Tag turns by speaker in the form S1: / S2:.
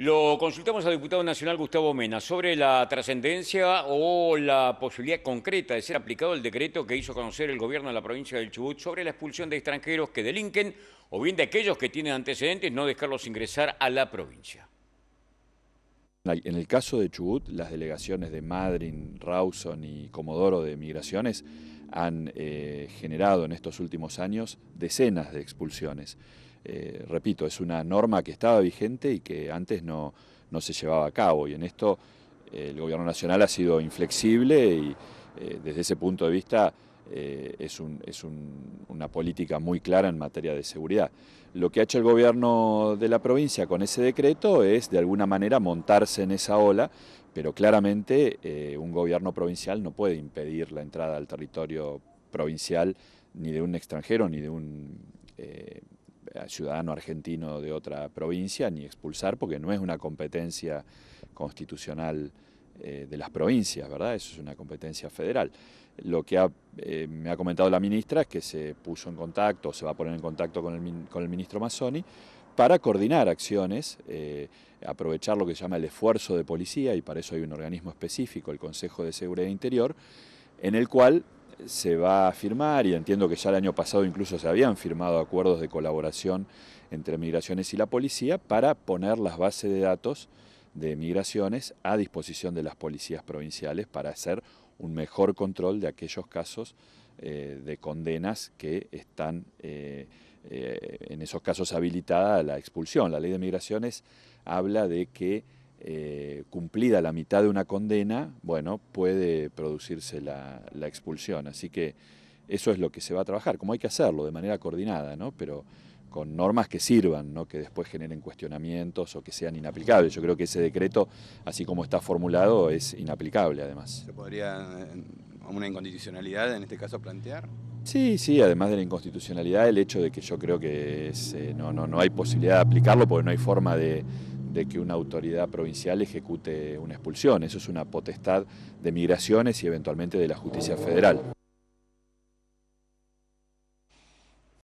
S1: Lo consultamos al diputado nacional Gustavo Mena sobre la trascendencia o la posibilidad concreta de ser aplicado el decreto que hizo conocer el gobierno de la provincia del Chubut sobre la expulsión de extranjeros que delinquen o bien de aquellos que tienen antecedentes no dejarlos ingresar a la provincia. En el caso de Chubut, las delegaciones de Madryn, Rawson y Comodoro de Migraciones han eh, generado en estos últimos años decenas de expulsiones. Eh, repito, es una norma que estaba vigente y que antes no, se llevaba a cabo. Y en esto eh, el Gobierno Nacional ha sido inflexible y eh, desde ese punto de vista es, es una política muy clara en materia de seguridad. Lo que ha hecho el Gobierno de la provincia con ese decreto es de alguna manera montarse en esa ola, pero claramente un gobierno provincial no puede impedir la entrada al territorio provincial ni de un extranjero ni de un ciudadano argentino de otra provincia ni expulsar, porque no es una competencia constitucional eh, de las provincias, ¿verdad? Eso es una competencia federal. Lo que eh, me ha comentado la ministra es que se puso en contacto, se va a poner en contacto con el, ministro Mazzoni para coordinar acciones, eh, aprovechar lo que se llama el esfuerzo de policía, y para eso hay un organismo específico, el Consejo de Seguridad Interior, en el cual se va a firmar, y entiendo que ya el año pasado incluso se habían firmado acuerdos de colaboración entre migraciones y la policía para poner las bases de datos de migraciones a disposición de las policías provinciales para hacer un mejor control de aquellos casos eh, de condenas que están eh, eh, en esos casos habilitada a la expulsión. La ley de migraciones habla de que eh, cumplida la mitad de una condena, bueno, puede producirse la, expulsión. Así que eso es lo que se va a trabajar, como hay que hacerlo, de manera coordinada, ¿no? Pero con normas que sirvan, ¿no? que después generen cuestionamientos o que sean inaplicables. Yo creo que ese decreto, así como está formulado, es inaplicable además. ¿Se podría una inconstitucionalidad en este caso plantear? Sí, sí, además de la inconstitucionalidad, el hecho de que yo creo que eh, no, no, no hay posibilidad de aplicarlo porque no hay forma de, de que una autoridad provincial ejecute una expulsión. Eso es una potestad de migraciones y eventualmente de la justicia federal.